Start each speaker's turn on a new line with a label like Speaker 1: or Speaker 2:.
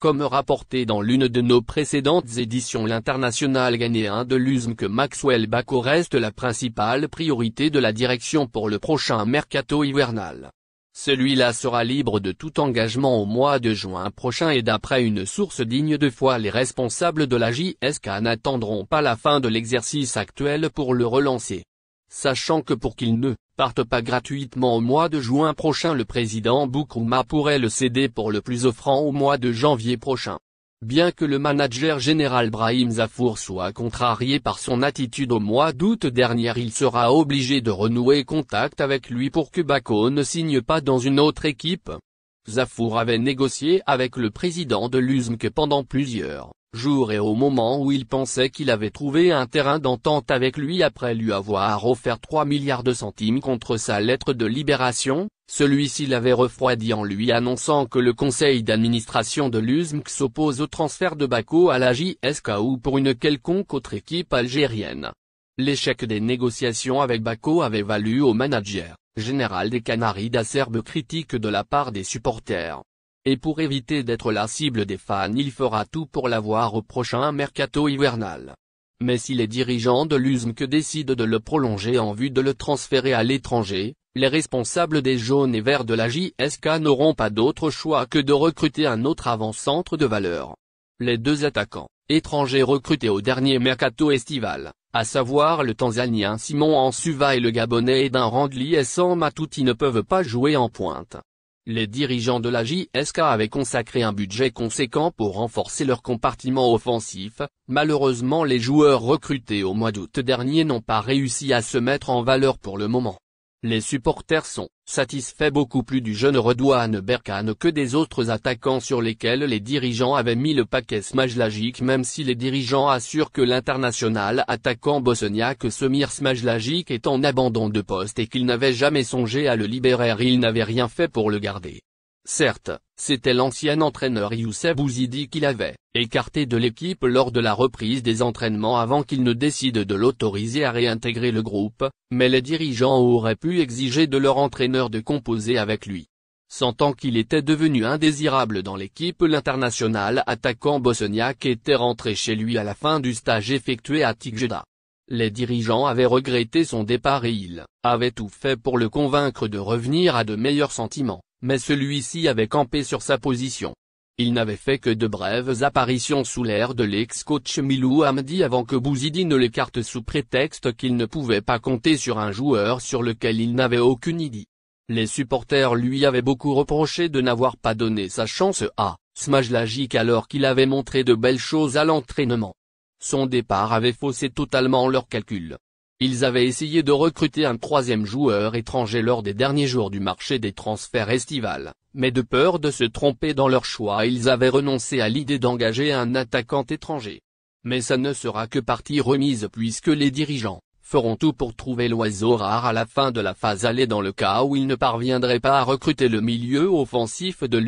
Speaker 1: Comme rapporté dans l'une de nos précédentes éditions l'international ghanéen de l'USM que Maxwell Bako reste la principale priorité de la direction pour le prochain mercato hivernal. Celui-là sera libre de tout engagement au mois de juin prochain et d'après une source digne de foi les responsables de la JSK n'attendront pas la fin de l'exercice actuel pour le relancer sachant que pour qu'il ne parte pas gratuitement au mois de juin prochain le président Boukouma pourrait le céder pour le plus offrant au mois de janvier prochain. Bien que le manager général Brahim Zafour soit contrarié par son attitude au mois d'août dernier il sera obligé de renouer contact avec lui pour que Bako ne signe pas dans une autre équipe. Zafour avait négocié avec le président de l'USMC pendant plusieurs jours et au moment où il pensait qu'il avait trouvé un terrain d'entente avec lui après lui avoir offert 3 milliards de centimes contre sa lettre de libération, celui-ci l'avait refroidi en lui annonçant que le conseil d'administration de l'USMC s'oppose au transfert de Bako à la ou pour une quelconque autre équipe algérienne. L'échec des négociations avec Baco avait valu au manager, général des Canaries d'Acerbe critique de la part des supporters. Et pour éviter d'être la cible des fans il fera tout pour l'avoir au prochain mercato hivernal. Mais si les dirigeants de l'USMC décident de le prolonger en vue de le transférer à l'étranger, les responsables des jaunes et verts de la JSK n'auront pas d'autre choix que de recruter un autre avant-centre de valeur. Les deux attaquants, étrangers recrutés au dernier mercato estival, à savoir le Tanzanien Simon Ansuva et le Gabonais d'un Randli et Sam Matuti ne peuvent pas jouer en pointe. Les dirigeants de la JSK avaient consacré un budget conséquent pour renforcer leur compartiment offensif, malheureusement les joueurs recrutés au mois d'août dernier n'ont pas réussi à se mettre en valeur pour le moment. Les supporters sont satisfaits beaucoup plus du jeune Redouane Berkane que des autres attaquants sur lesquels les dirigeants avaient mis le paquet Smajlagic même si les dirigeants assurent que l'international attaquant bosniaque Semir Smajlagic est en abandon de poste et qu'il n'avait jamais songé à le libérer il n'avait rien fait pour le garder. Certes, c'était l'ancien entraîneur Youssef Bouzidi qui l'avait écarté de l'équipe lors de la reprise des entraînements avant qu'il ne décide de l'autoriser à réintégrer le groupe, mais les dirigeants auraient pu exiger de leur entraîneur de composer avec lui. Sentant qu'il était devenu indésirable dans l'équipe l'international attaquant bosniaque était rentré chez lui à la fin du stage effectué à Tigjeda. Les dirigeants avaient regretté son départ et il avait tout fait pour le convaincre de revenir à de meilleurs sentiments, mais celui-ci avait campé sur sa position. Il n'avait fait que de brèves apparitions sous l'air de l'ex-coach Milou Hamdi avant que Bouzidi ne l'écarte sous prétexte qu'il ne pouvait pas compter sur un joueur sur lequel il n'avait aucune idée. Les supporters lui avaient beaucoup reproché de n'avoir pas donné sa chance à Smajlagic alors qu'il avait montré de belles choses à l'entraînement. Son départ avait faussé totalement leurs calculs. Ils avaient essayé de recruter un troisième joueur étranger lors des derniers jours du marché des transferts estivales, mais de peur de se tromper dans leur choix ils avaient renoncé à l'idée d'engager un attaquant étranger. Mais ça ne sera que partie remise puisque les dirigeants, feront tout pour trouver l'oiseau rare à la fin de la phase aller dans le cas où ils ne parviendraient pas à recruter le milieu offensif de